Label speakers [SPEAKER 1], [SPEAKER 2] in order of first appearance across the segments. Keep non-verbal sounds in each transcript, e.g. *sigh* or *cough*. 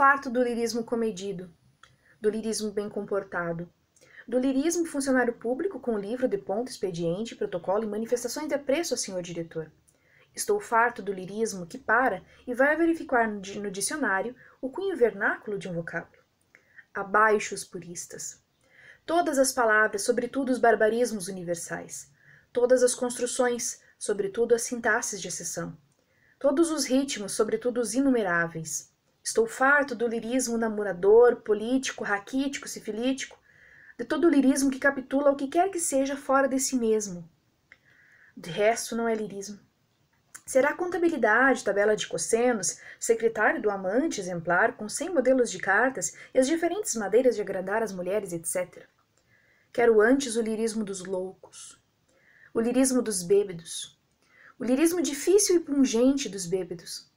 [SPEAKER 1] farto do lirismo comedido, do lirismo bem comportado, do lirismo funcionário público com livro de ponto, expediente, protocolo e manifestações de apreço ao senhor diretor. Estou farto do lirismo que para e vai verificar no dicionário o cunho vernáculo de um vocábulo. Abaixo os puristas. Todas as palavras, sobretudo os barbarismos universais. Todas as construções, sobretudo as sintaxes de exceção. Todos os ritmos, sobretudo os inumeráveis Estou farto do lirismo namorador, político, raquítico, sifilítico, de todo o lirismo que capitula o que quer que seja fora de si mesmo. De resto, não é lirismo. Será contabilidade, tabela de cossenos, secretário do amante exemplar, com cem modelos de cartas e as diferentes madeiras de agradar as mulheres, etc. Quero antes o lirismo dos loucos, o lirismo dos bêbados, o lirismo difícil e pungente dos bêbados,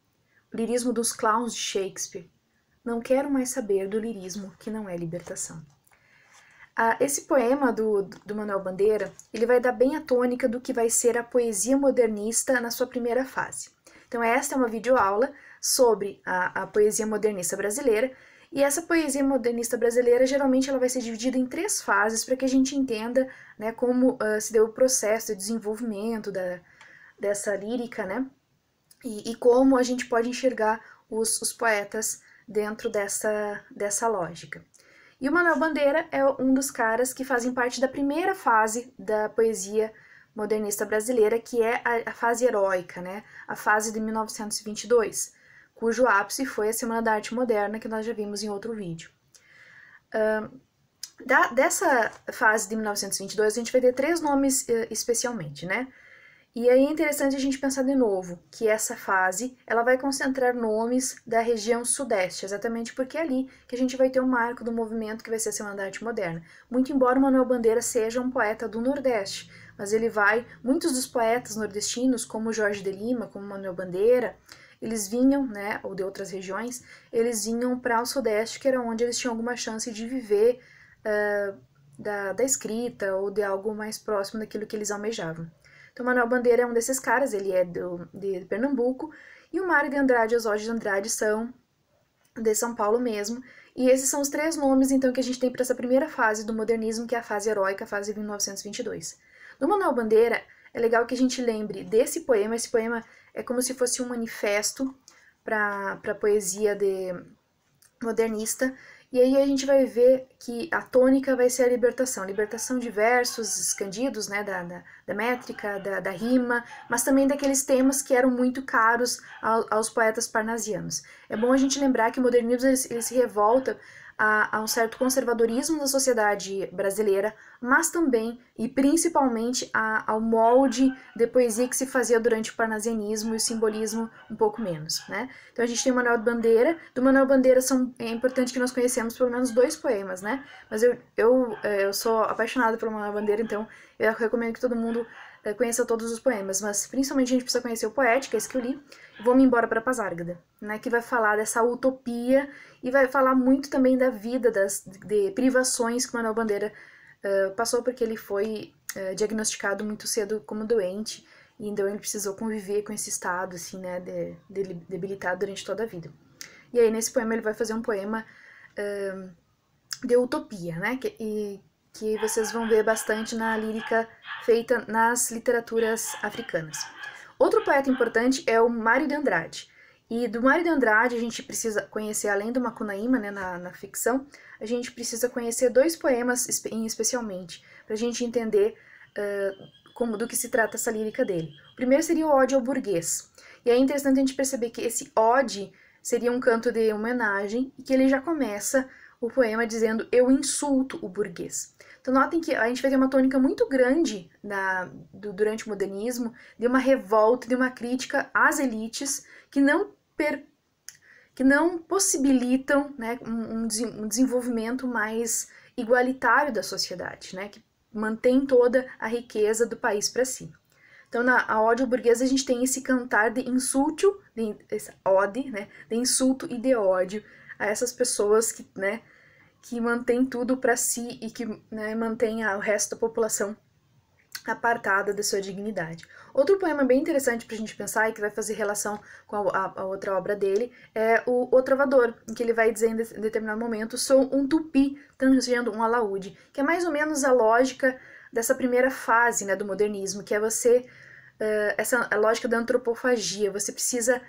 [SPEAKER 1] Lirismo dos clowns de Shakespeare. Não quero mais saber do lirismo que não é libertação. Ah, esse poema do, do Manuel Bandeira, ele vai dar bem a tônica do que vai ser a poesia modernista na sua primeira fase. Então esta é uma videoaula sobre a, a poesia modernista brasileira, e essa poesia modernista brasileira geralmente ela vai ser dividida em três fases para que a gente entenda né, como uh, se deu o processo de desenvolvimento da, dessa lírica, né? e, e como a gente pode enxergar os, os poetas dentro dessa, dessa lógica. E o Manuel Bandeira é um dos caras que fazem parte da primeira fase da poesia modernista brasileira, que é a, a fase heróica, né? a fase de 1922, cujo ápice foi a Semana da Arte Moderna, que nós já vimos em outro vídeo. Uh, da, dessa fase de 1922, a gente vai ter três nomes uh, especialmente, né? E aí é interessante a gente pensar de novo que essa fase ela vai concentrar nomes da região sudeste, exatamente porque é ali que a gente vai ter o um marco do movimento que vai ser a Arte Moderna. Muito embora Manuel Bandeira seja um poeta do Nordeste, mas ele vai, muitos dos poetas nordestinos, como Jorge de Lima, como Manuel Bandeira, eles vinham, né, ou de outras regiões, eles vinham para o Sudeste, que era onde eles tinham alguma chance de viver uh, da, da escrita ou de algo mais próximo daquilo que eles almejavam. Então, Manuel Bandeira é um desses caras, ele é do, de Pernambuco, e o Mário de Andrade e os Olhos de Andrade são de São Paulo mesmo. E esses são os três nomes, então, que a gente tem para essa primeira fase do modernismo, que é a fase heróica, a fase de 1922. No Manuel Bandeira, é legal que a gente lembre desse poema, esse poema é como se fosse um manifesto para a poesia de modernista, e aí a gente vai ver que a tônica vai ser a libertação, libertação de versos escandidos, né, da, da, da métrica, da, da, rima, mas também daqueles temas que eram muito caros aos, aos poetas parnasianos. É bom a gente lembrar que o modernismo ele, ele se revolta a, a um certo conservadorismo da sociedade brasileira, mas também e principalmente a, ao molde de poesia que se fazia durante o parnasianismo e o simbolismo um pouco menos. Né? Então a gente tem o Manuel Bandeira. Do Manuel Bandeira são, é importante que nós conhecemos pelo menos dois poemas, né? Mas eu, eu, é, eu sou apaixonada pelo Manuel Bandeira, então eu recomendo que todo mundo é, conheça todos os poemas, mas principalmente a gente precisa conhecer o Poética, é esse que eu li, Vou-me embora para Pazárgada, né, que vai falar dessa utopia e vai falar muito também da vida, das de privações que Manuel Bandeira uh, passou, porque ele foi uh, diagnosticado muito cedo como doente, e então ele precisou conviver com esse estado, assim, né, de, de, debilitado durante toda a vida. E aí, nesse poema, ele vai fazer um poema uh, de utopia, né, que, e, que vocês vão ver bastante na lírica feita nas literaturas africanas. Outro poeta importante é o Mário de Andrade. E do Mário de Andrade a gente precisa conhecer, além do Macunaíma né, na, na ficção, a gente precisa conhecer dois poemas em especialmente, para a gente entender uh, como, do que se trata essa lírica dele. O primeiro seria o Ode ao Burguês. E é interessante a gente perceber que esse Ode seria um canto de homenagem e que ele já começa o poema dizendo Eu insulto o burguês. Então notem que a gente vai ter uma tônica muito grande na, do, durante o modernismo, de uma revolta, de uma crítica às elites que não per, que não possibilitam né, um, um, desenvolvimento mais igualitário da sociedade, né, que mantém toda a riqueza do país para si. Então, na a ódio burguesa, a gente tem esse cantar de insulto, de, essa ode, né, de insulto e de ódio a essas pessoas que, né, que mantém tudo para si e que né, mantém o resto da população apartada da sua dignidade. Outro poema bem interessante para a gente pensar e que vai fazer relação com a, a, outra obra dele é o O Trovador, em que ele vai dizer em, de, em determinado momento: sou um tupi tangendo um alaúde, que é mais ou menos a lógica dessa primeira fase né, do modernismo, que é você Uh, essa a lógica da antropofagia. Você precisa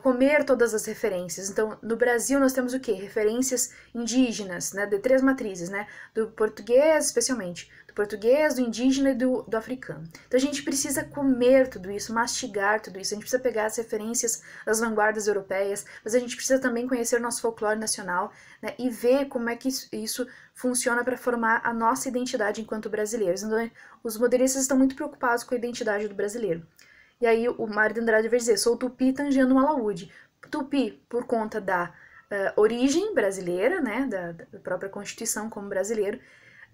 [SPEAKER 1] comer todas as referências. Então, no Brasil nós temos o quê? Referências indígenas, né? De três matrizes, né? Do português, especialmente, do português, do indígena e do, do africano. Então, a gente precisa comer tudo isso, mastigar tudo isso. A gente precisa pegar as referências das vanguardas europeias, mas a gente precisa também conhecer o nosso folclore nacional, né? E ver como é que isso funciona para formar a nossa identidade enquanto brasileiros. Então, os modernistas estão muito preocupados com a identidade do brasileiro. E aí o Mário de Andrade vai dizer, sou tupi tangendo um alaúde. Tupi, por conta da uh, origem brasileira, né, da, da, própria constituição como brasileiro,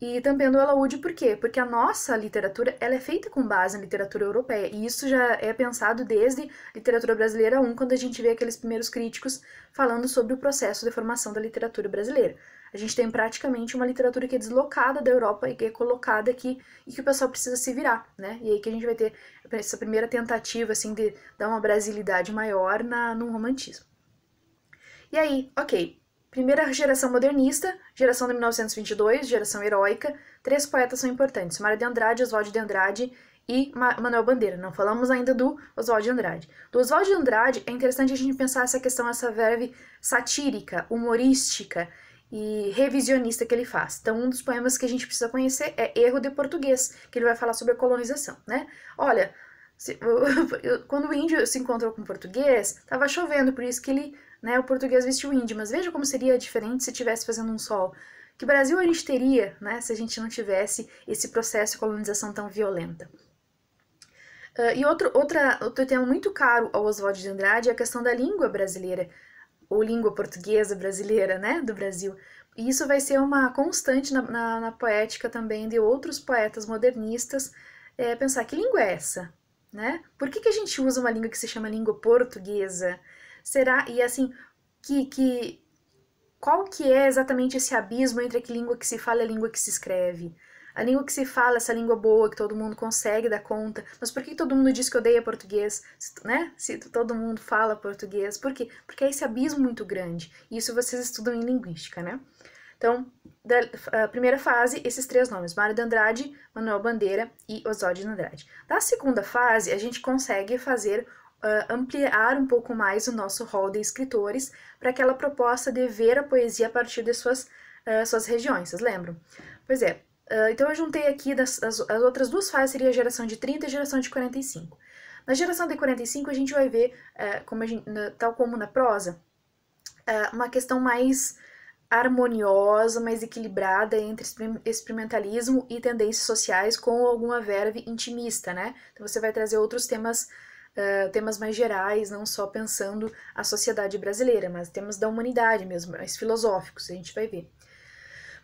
[SPEAKER 1] e também do alaúde, por quê? Porque a nossa literatura, ela é feita com base na literatura europeia, e isso já é pensado desde literatura brasileira 1, quando a gente vê aqueles primeiros críticos falando sobre o processo de formação da literatura brasileira. A gente tem praticamente uma literatura que é deslocada da Europa e que é colocada aqui e que o pessoal precisa se virar, né? E aí que a gente vai ter essa primeira tentativa, assim, de dar uma brasilidade maior na, no romantismo. E aí, ok, primeira geração modernista, geração de 1922, geração heróica, três poetas são importantes, Mário de Andrade, Oswald de Andrade e Manuel Bandeira. Não falamos ainda do Oswald de Andrade. Do Oswald de Andrade, é interessante a gente pensar essa questão, essa verve satírica, humorística, e revisionista que ele faz. Então, um dos poemas que a gente precisa conhecer é Erro de Português, que ele vai falar sobre a colonização, né? Olha, se, *laughs* quando o índio se encontrou com o português, estava chovendo, por isso que ele, né, o português vestiu o índio, mas veja como seria diferente se estivesse fazendo um sol. Que Brasil a gente teria, né, se a gente não tivesse esse processo de colonização tão violenta. Uh, e outro, outra, outro tema muito caro ao Oswald de Andrade é a questão da língua brasileira, ou língua portuguesa brasileira, né, do Brasil. E isso vai ser uma constante na, na, na poética também de outros poetas modernistas, é, pensar que língua é essa, né? Por que, que a gente usa uma língua que se chama língua portuguesa? Será, e assim, que, que qual que é exatamente esse abismo entre a língua que se fala e a língua que se escreve? A língua que se fala, essa língua boa que todo mundo consegue dar conta. Mas por que todo mundo diz que odeia português, né? Se todo mundo fala português, por quê? Porque é esse abismo muito grande. Isso vocês estudam em linguística, né? Então, da primeira fase, esses três nomes, Mário de Andrade, Manuel Bandeira e Osório de Andrade. Da segunda fase, a gente consegue fazer uh, ampliar um pouco mais o nosso rol de escritores para aquela proposta de ver a poesia a partir de suas, uh, suas regiões, vocês lembram? Pois é, Uh, então eu juntei aqui das, as, as outras duas fases, seria a geração de 30 e a geração de 45. Na geração de 45 a gente vai ver, uh, como gente, na, tal como na prosa, uh, uma questão mais harmoniosa, mais equilibrada entre experimentalismo e tendências sociais com alguma verve intimista, né? Então você vai trazer outros temas, uh, temas mais gerais, não só pensando a sociedade brasileira, mas temas da humanidade mesmo, mais filosóficos, a gente vai ver.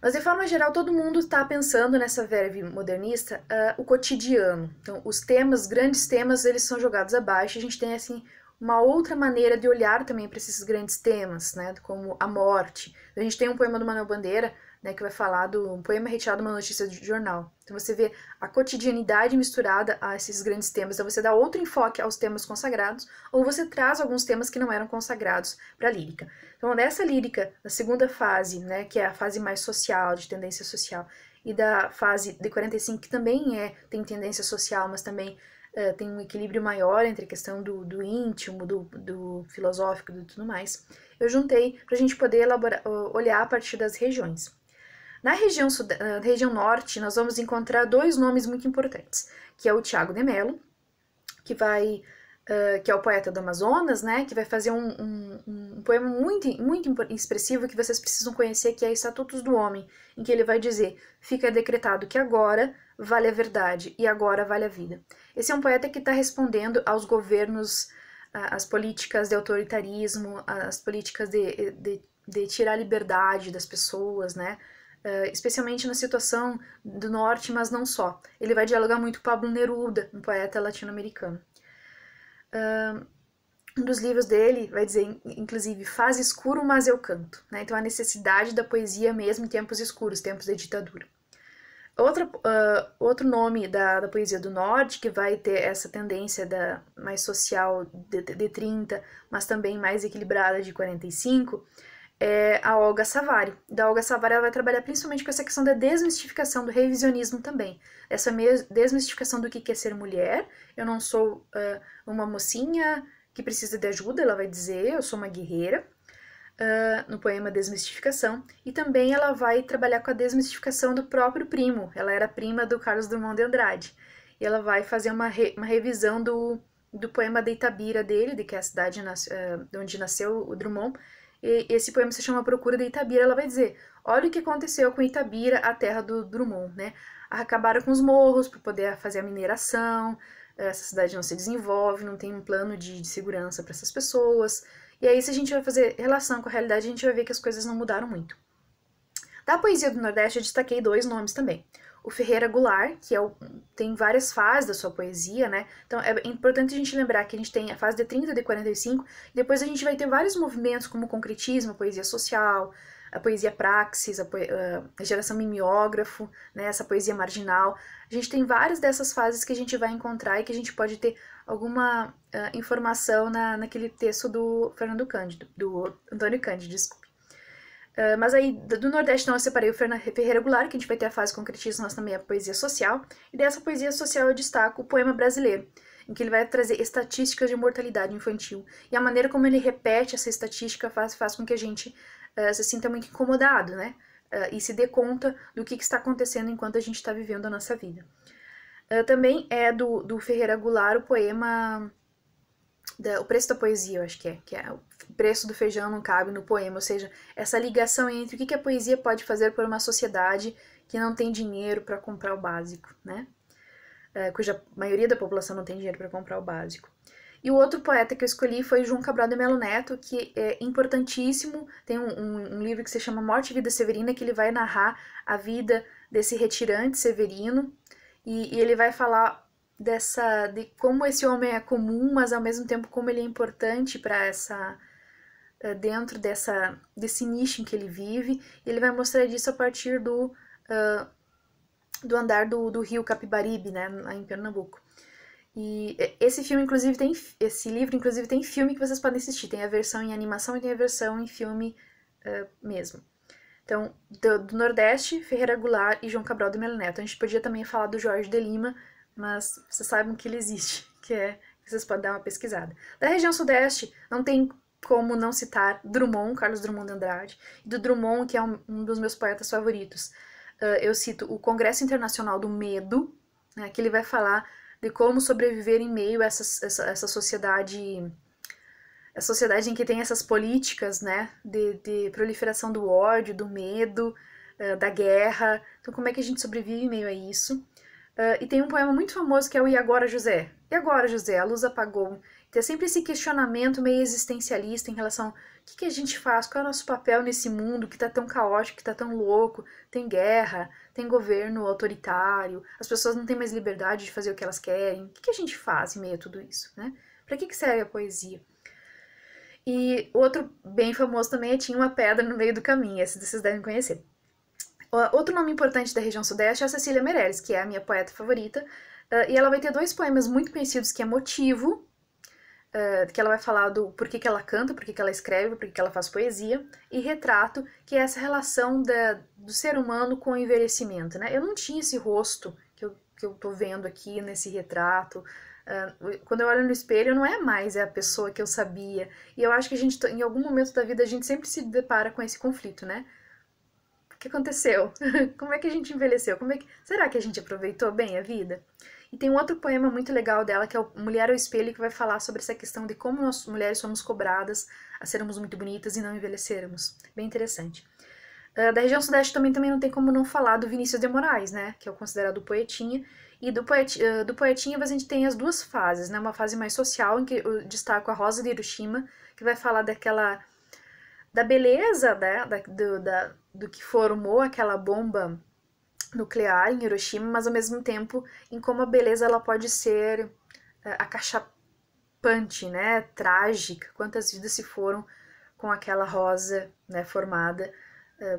[SPEAKER 1] Mas de forma geral, todo mundo está pensando nessa verve modernista uh, o cotidiano. Então, os temas, grandes temas, eles são jogados abaixo. A gente tem assim uma outra maneira de olhar também para esses grandes temas, né? Como a morte, a gente tem um poema do Manuel Bandeira, né, que vai falar do um poema retirado de uma notícia de jornal. Então você vê a cotidianidade misturada a esses grandes temas. Então você dá outro enfoque aos temas consagrados, ou você traz alguns temas que não eram consagrados para a lírica. Então nessa lírica, na segunda fase, né, que é a fase mais social, de tendência social, e da fase de 45, que também é tem tendência social, mas também eh, tem um equilíbrio maior entre a questão do, do íntimo, do, do filosófico e tudo mais eu juntei para a gente poder elaborar, olhar a partir das regiões. Na região, na ah, região norte, nós vamos encontrar dois nomes muito importantes, que é o Tiago de Mello, que vai Uh, que é o poeta do Amazonas, né, que vai fazer um, um, um, poema muito, muito expressivo que vocês precisam conhecer, que é Estatutos do Homem, em que ele vai dizer: fica decretado que agora vale a verdade e agora vale a vida. Esse é um poeta que está respondendo aos governos as políticas de autoritarismo, as políticas de, de, de tirar a liberdade das pessoas, né? Uh, especialmente na situação do norte, mas não só. Ele vai dialogar muito com Pablo Neruda, um poeta latino-americano. Uh, um dos livros dele vai dizer, inclusive, faz escuro, mas eu canto. Né? Então, a necessidade da poesia mesmo em tempos escuros, tempos de ditadura. Outra, uh, outro nome da, da poesia do norte, que vai ter essa tendência da, mais social de, de 30, mas também mais equilibrada de 45, é a Olga Savary. Da Olga Savary, ela vai trabalhar principalmente com essa questão da desmistificação, do revisionismo também. Essa desmistificação do que é ser mulher. Eu não sou uh, uma mocinha que precisa de ajuda, ela vai dizer, eu sou uma guerreira uh, no poema Desmistificação, e também ela vai trabalhar com a desmistificação do próprio primo. Ela era prima do Carlos Drummond de Andrade. E ela vai fazer uma, re, uma revisão do, do poema de Itabira dele, de que é a cidade nas, uh, onde nasceu o Drummond. E esse poema se chama Procura de Itabira. Ela vai dizer: olha o que aconteceu com Itabira, a terra do Drummond, né? Acabaram com os morros para poder fazer a mineração essa cidade não se desenvolve, não tem um plano de, de segurança para essas pessoas. E aí, se a gente vai fazer relação com a realidade, a gente vai ver que as coisas não mudaram muito. Da poesia do Nordeste, eu destaquei dois nomes também. O Ferreira Goulart, que é o, tem várias fases da sua poesia, né? Então é importante a gente lembrar que a gente tem a fase de 30 de 45, e depois a gente vai ter vários movimentos como o concretismo, a poesia social, a poesia praxis, a, ah, a geração mimeógrafo, né? essa poesia marginal. A gente tem várias dessas fases que a gente vai encontrar e que a gente pode ter alguma uh, informação na, naquele texto do Fernando Cândido, do Antônio Cândido, desculpe. Uh, mas aí, do Nordeste, não, eu separei o Ferreira Goulart, que a gente vai ter a fase concretista, nós também a poesia social, e dessa poesia social eu destaco o poema brasileiro, em que ele vai trazer estatísticas de mortalidade infantil, e a maneira como ele repete essa estatística faz, faz com que a gente uh, se sinta muito incomodado, né? e se dê conta do que, que está acontecendo enquanto a gente está vivendo a nossa vida. Ah, também é do, do Ferreira Goulart o poema da, O Preço da Poesia, eu acho que é, que é O Preço do Feijão Não Cabe no Poema, ou seja, essa ligação entre o que, que a poesia pode fazer por uma sociedade que não tem dinheiro para comprar o básico, né? É, cuja maioria da população não tem dinheiro para comprar o básico. E o outro poeta que eu escolhi foi João Cabral de Melo Neto, que é importantíssimo. Tem um, um, um, livro que se chama Morte e Vida Severina, que ele vai narrar a vida desse retirante severino, e, e, ele vai falar dessa de como esse homem é comum, mas ao mesmo tempo como ele é importante para essa eh, dentro dessa desse nicho em que ele vive. E ele vai mostrar disso a partir do uh, do andar do, do rio Capibaribe, né, em Pernambuco. E esse filme, inclusive, tem. Esse livro, inclusive, tem filme que vocês podem assistir. Tem a versão em animação e tem a versão em filme uh, mesmo. Então, do, do Nordeste, Ferreira Goulart e João Cabral do Melo Neto. A gente podia também falar do Jorge de Lima, mas vocês sabem que ele existe, *laughs* que é vocês podem dar uma pesquisada. Da região Sudeste, não tem como não citar Drummond, Carlos Drummond de Andrade, e do Drummond, que é um, um dos meus poetas favoritos. Uh, eu cito o Congresso Internacional do Medo, né, que ele vai falar de como sobreviver em meio a essa, essa, essa sociedade a sociedade em que tem essas políticas né, de, de proliferação do ódio, do medo, uh, da guerra. Então, como é que a gente sobrevive em meio a isso? Uh, e tem um poema muito famoso que é o E Agora José? E agora José? A luz apagou. Tem então, é sempre esse questionamento meio existencialista em relação ao que, que a gente faz, qual é o nosso papel nesse mundo que está tão caótico, que está tão louco. Tem guerra, tem governo autoritário, as pessoas não têm mais liberdade de fazer o que elas querem. O que, que a gente faz em meio a tudo isso? Né? Para que, que serve a poesia? E outro bem famoso também é Tinha uma Pedra no Meio do Caminho, esse vocês devem conhecer. Outro nome importante da região sudeste é a Cecília Meirelles, que é a minha poeta favorita, ah, e ela vai ter dois poemas muito conhecidos, que é Motivo, ah, que ela vai falar do porquê que ela canta, porquê que ela escreve, porquê que ela faz poesia, e Retrato, que é essa relação da, do ser humano com o envelhecimento, né? Eu não tinha esse rosto que eu, que eu tô vendo aqui nesse retrato, ah, quando eu olho no espelho, não é mais é a pessoa que eu sabia. E eu acho que a gente, em algum momento da vida, a gente sempre se depara com esse conflito, né? O que aconteceu? *laughs* Como é que a gente envelheceu? Como é que... Será que a gente aproveitou bem a vida? E tem um outro poema muito legal dela, que é o Mulher ao Espelho, que vai falar sobre essa questão de como nós mulheres somos cobradas a sermos muito bonitas e não envelhecermos. Bem interessante. Uh, da região sudeste também, também não tem como não falar do Vinícius de Moraes, né? Que é o considerado poetinha e do, poet, do Poetinha a gente tem as duas fases, né? Uma fase mais social, em que eu destaco a Rosa de Hiroshima, que vai falar daquela... da beleza, né? Da, do, da, do que formou aquela bomba nuclear em Hiroshima, mas ao mesmo tempo em como a beleza ela pode ser acachapante, né? Trágica. Quantas vidas se foram com aquela rosa, né? Formada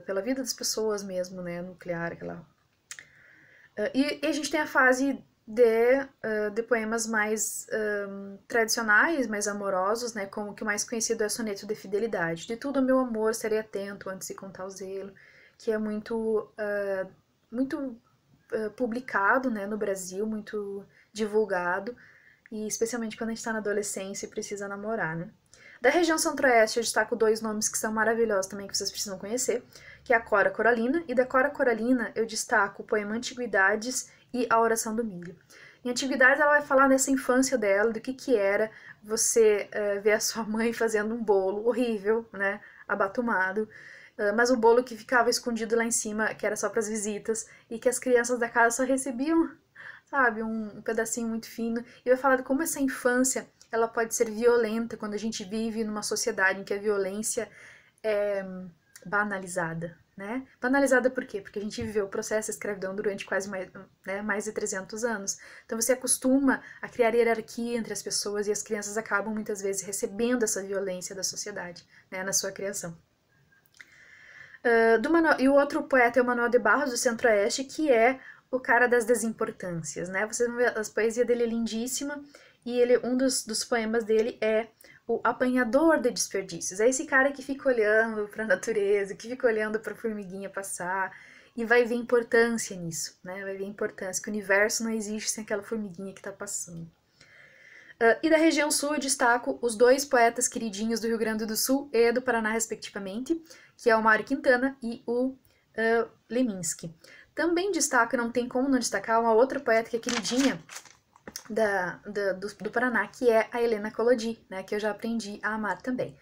[SPEAKER 1] pela vida das pessoas mesmo, né? Nuclear, aquela ah, e, e, a gente tem a fase de, uh, de poemas mais um, ah, tradicionais, mais amorosos, né? Como que o mais conhecido é o Soneto de Fidelidade. De tudo, meu amor, serei atento antes de contar o zelo, que é muito, uh, muito publicado né, no Brasil, muito divulgado, e especialmente quando a gente está na adolescência e precisa namorar, né? Da região centro-oeste, eu destaco dois nomes que são maravilhosos também, que vocês precisam conhecer, que é a Cora Coralina, e da Cora Coralina eu destaco o poema Antiguidades e A Oração do Milho. Em Antiguidades, ela vai falar dessa infância dela, do que, que era você uh, ver a sua mãe *laughs* fazendo um bolo horrível, né, abatumado, uh, mas o bolo que ficava escondido lá em cima, que era só para as visitas, e que as crianças da casa só recebiam, sabe, um, um pedacinho muito fino, e vai falar de como essa infância ela pode ser violenta quando a gente vive numa sociedade em que a violência é banalizada, né? Banalizada por quê? Porque a gente viveu o processo da escravidão durante quase mais, né, mais de 300 anos. Então você acostuma a criar hierarquia entre as pessoas e as crianças acabam muitas vezes recebendo essa violência da sociedade né, na sua criação. Uh, do mano e o outro poeta é o Manuel de Barros, do Centro-Oeste, que é o cara das desimportâncias, né? Vocês vão ver, a poesia dele é lindíssima e ele, um dos, dos poemas dele é o apanhador de desperdícios. É esse cara que fica olhando para a natureza, que fica olhando para a formiguinha passar e vai ver importância nisso, né? Vai ver importância que o universo não existe sem aquela formiguinha que está passando. Uh, e da região sul eu destaco os dois poetas queridinhos do Rio Grande do Sul e do Paraná, respectivamente, que é o Mário Quintana e o uh, Leminski. Também destaco, não tem como não destacar, uma outra poeta que é queridinha, da, da do, do, Paraná, que é a Helena Colodi, né, que eu já aprendi a amar também.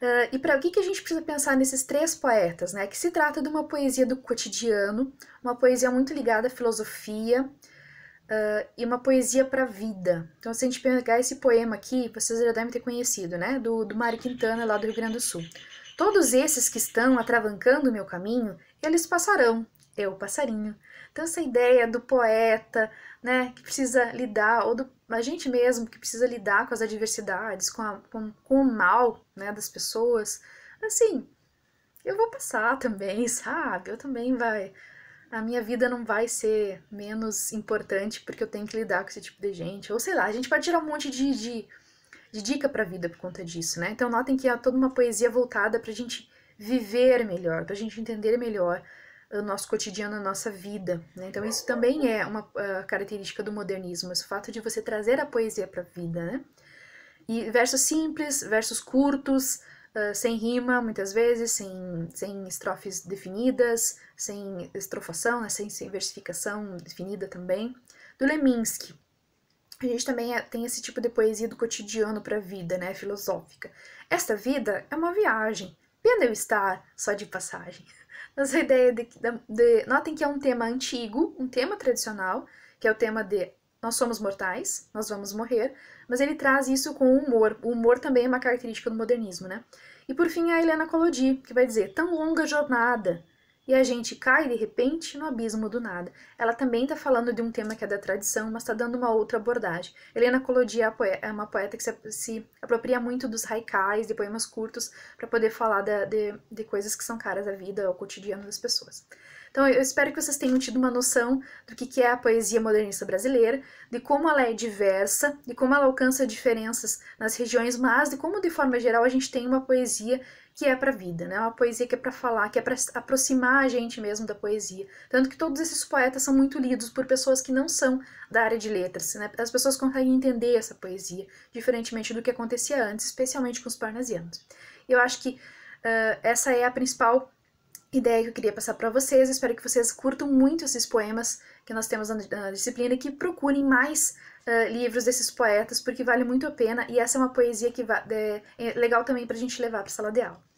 [SPEAKER 1] Uh, e para o que, que a gente precisa pensar nesses três poetas? Né? Que se trata de uma poesia do cotidiano, uma poesia muito ligada à filosofia uh, e uma poesia para a vida. Então, se a gente pegar esse poema aqui, vocês já devem ter conhecido, né? do, do Mário Quintana, lá do Rio Grande do Sul. Todos esses que estão atravancando o meu caminho, eles passarão, é o passarinho. Então essa ideia do poeta, né, que precisa lidar, ou do, a gente mesmo que precisa lidar com as adversidades, com, a, com, com, o mal, né, das pessoas, assim, eu vou passar também, *laughs* sabe? Eu também vai, a minha vida não vai ser menos importante porque eu tenho que lidar com esse tipo de gente, ou sei lá, a gente pode tirar um monte de, de, de dica pra vida por conta disso, né? Então notem que há é toda uma poesia voltada pra gente viver melhor, pra gente entender melhor, o nosso cotidiano, a nossa vida. Né? Então, isso também é uma uh, característica do modernismo, esse fato de você trazer a poesia para a vida. Né? E versos simples, versos curtos, uh, sem rima, muitas vezes, sem, sem estrofes definidas, sem estrofação, né? sem, sem versificação definida também. Do Leminski. A gente também é, tem esse tipo de poesia do cotidiano para a vida, né, filosófica. Esta vida é uma viagem, Pena eu estar só de passagem. Nossa *laughs* ideia de, de, Notem que é um tema antigo, um tema tradicional, que é o tema de nós somos mortais, nós vamos morrer, mas ele traz isso com humor. O humor também é uma característica do modernismo, né? E por fim, a Helena Collodi, que vai dizer: tão longa jornada, e a gente cai de repente no abismo do nada. Ela também está falando de um tema que é da tradição, mas está dando uma outra abordagem. Helena Colodi é, é uma poeta que se, se apropria muito dos haikais, de poemas curtos, para poder falar de, de coisas que são caras à vida, ao cotidiano das pessoas. Então, eu espero que vocês tenham tido uma noção do que, que é a poesia modernista brasileira, de como ela é diversa, de como ela alcança diferenças nas regiões, mas de como, de forma geral, a gente tem uma poesia que é para a vida, né? É uma poesia que é para falar, que é para aproximar a gente mesmo da poesia. Tanto que todos esses poetas são muito lidos por pessoas que não são da área de letras, né? As pessoas conseguem entender essa poesia, diferentemente do que acontecia antes, especialmente com os parnasianos. Eu acho que uh, essa é a principal ideia que eu queria passar para vocês. Eu espero que vocês curtam muito esses poemas que nós temos na, disciplina e que procurem mais Uh, livros desses poetas, porque vale muito a pena, e essa é uma poesia que é, é legal também para a gente levar para a sala de aula.